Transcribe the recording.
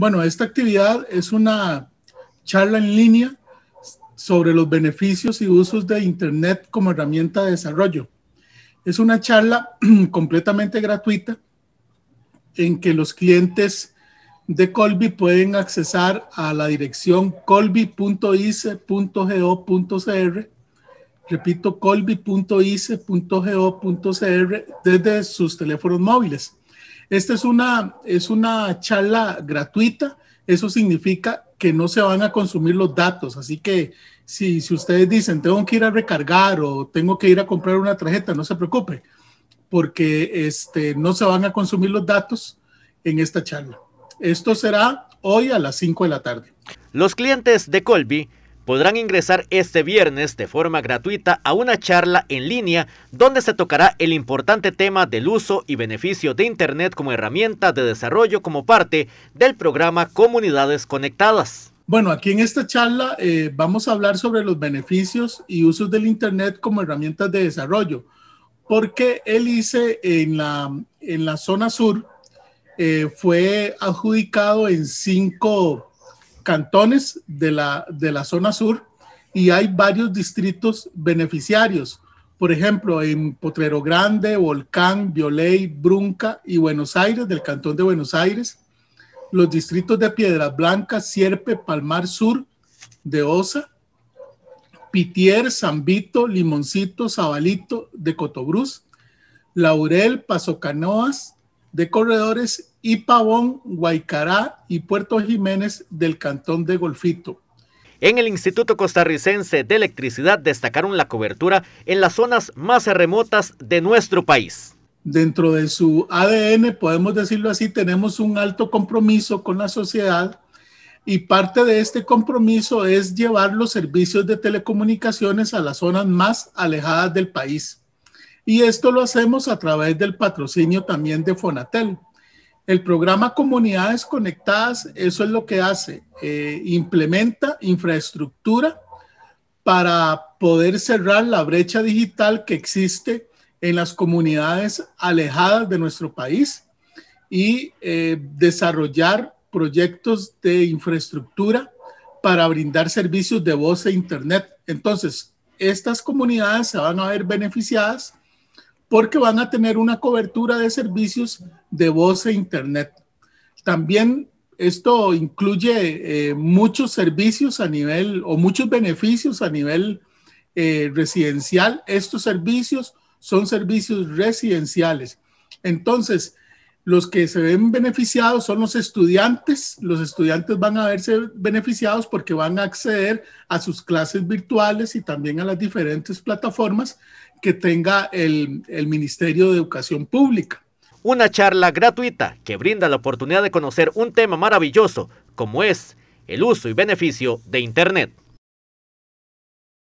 Bueno, esta actividad es una charla en línea sobre los beneficios y usos de Internet como herramienta de desarrollo. Es una charla completamente gratuita en que los clientes de Colby pueden accesar a la dirección colby.ice.go.cr. Repito, colby.ice.go.cr desde sus teléfonos móviles. Esta es una, es una charla gratuita, eso significa que no se van a consumir los datos, así que si, si ustedes dicen, tengo que ir a recargar o tengo que ir a comprar una tarjeta, no se preocupe, porque este, no se van a consumir los datos en esta charla. Esto será hoy a las 5 de la tarde. Los clientes de Colby podrán ingresar este viernes de forma gratuita a una charla en línea donde se tocará el importante tema del uso y beneficio de Internet como herramienta de desarrollo como parte del programa Comunidades Conectadas. Bueno, aquí en esta charla eh, vamos a hablar sobre los beneficios y usos del Internet como herramientas de desarrollo, porque el ICE en la, en la zona sur eh, fue adjudicado en cinco cantones de la, de la zona sur y hay varios distritos beneficiarios. Por ejemplo, en Potrero Grande, Volcán, Violey, Brunca y Buenos Aires, del Cantón de Buenos Aires. Los distritos de Piedras Blancas, Sierpe, Palmar Sur, de Osa, Pitier, Zambito, Limoncito, Zabalito, de Cotobruz, Laurel, Paso Canoas, de corredores y Pavón, Guaycará y Puerto Jiménez del cantón de Golfito. En el Instituto Costarricense de Electricidad destacaron la cobertura en las zonas más remotas de nuestro país. Dentro de su ADN, podemos decirlo así, tenemos un alto compromiso con la sociedad y parte de este compromiso es llevar los servicios de telecomunicaciones a las zonas más alejadas del país. Y esto lo hacemos a través del patrocinio también de Fonatel. El programa Comunidades Conectadas, eso es lo que hace, eh, implementa infraestructura para poder cerrar la brecha digital que existe en las comunidades alejadas de nuestro país y eh, desarrollar proyectos de infraestructura para brindar servicios de voz e Internet. Entonces, estas comunidades se van a ver beneficiadas porque van a tener una cobertura de servicios de voz e internet. También esto incluye eh, muchos servicios a nivel o muchos beneficios a nivel eh, residencial. Estos servicios son servicios residenciales. Entonces, los que se ven beneficiados son los estudiantes. Los estudiantes van a verse beneficiados porque van a acceder a sus clases virtuales y también a las diferentes plataformas que tenga el, Ministerio de Educación Pública. Una charla gratuita que brinda la oportunidad de conocer un tema maravilloso como es el uso y beneficio de Internet.